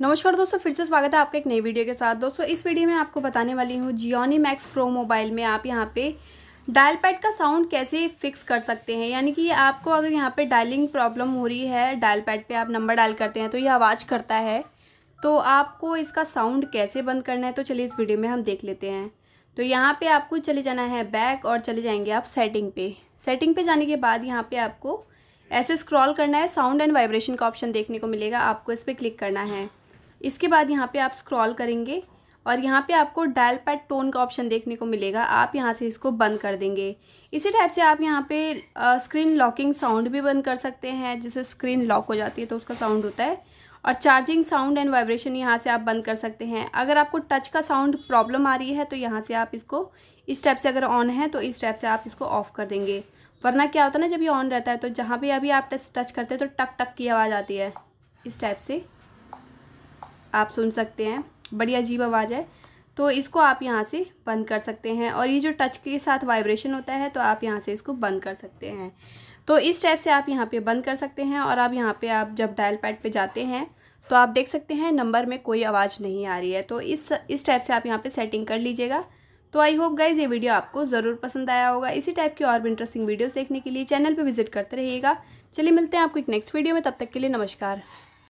नमस्कार दोस्तों फिर से स्वागत है आपका एक नई वीडियो के साथ दोस्तों इस वीडियो में आपको बताने वाली हूँ जियोनी मैक्स प्रो मोबाइल में आप यहाँ पे डायल पैड का साउंड कैसे फिक्स कर सकते हैं यानी कि आपको अगर यहाँ पे डायलिंग प्रॉब्लम हो रही है डायल पैड पे आप नंबर डायल करते हैं तो ये आवाज़ करता है तो आपको इसका साउंड कैसे बंद करना है तो चलिए इस वीडियो में हम देख लेते हैं तो यहाँ पर आपको चले जाना है बैक और चले जाएँगे आप सेटिंग पे सेटिंग पे जाने के बाद यहाँ पर आपको ऐसे स्क्रॉल करना है साउंड एंड वाइब्रेशन का ऑप्शन देखने को मिलेगा आपको इस पर क्लिक करना है इसके बाद यहाँ पे आप स्क्रॉल करेंगे और यहाँ पे आपको डायल पैड टोन का ऑप्शन देखने को मिलेगा आप यहाँ से इसको बंद कर देंगे इसी टाइप से आप यहाँ पे स्क्रीन लॉकिंग साउंड भी बंद कर सकते हैं जैसे स्क्रीन लॉक हो जाती है तो उसका साउंड होता है और चार्जिंग साउंड एंड वाइब्रेशन यहाँ से आप बंद कर सकते हैं अगर आपको टच का साउंड प्रॉब्लम आ रही है तो यहाँ से आप इसको इस टाइप से अगर ऑन है तो इस टाइप से आप इसको ऑफ कर देंगे वरना क्या होता है ना जब ये ऑन रहता है तो जहाँ भी अभी आप टच टच करते हैं तो टक टक की आवाज़ आती है इस टाइप से आप सुन सकते हैं बड़ी अजीब आवाज़ है तो इसको आप यहाँ से बंद कर सकते हैं और ये जो टच के साथ वाइब्रेशन होता है तो आप यहाँ से इसको बंद कर सकते हैं तो इस टाइप से आप यहाँ पे बंद कर सकते हैं और आप यहाँ पे आप जब डायल पैड पे जाते हैं तो आप देख सकते हैं नंबर में कोई आवाज़ नहीं आ रही है तो इस इस टाइप से आप यहाँ पे सेटिंग कर लीजिएगा तो आई होप गाइज ये वीडियो आपको ज़रूर पसंद आया होगा इसी टाइप की और भी इंटरेस्टिंग वीडियोज़ देखने के लिए चैनल पर विजिट करते रहिएगा चलिए मिलते हैं आपको एक नेक्स्ट वीडियो में तब तक के लिए नमस्कार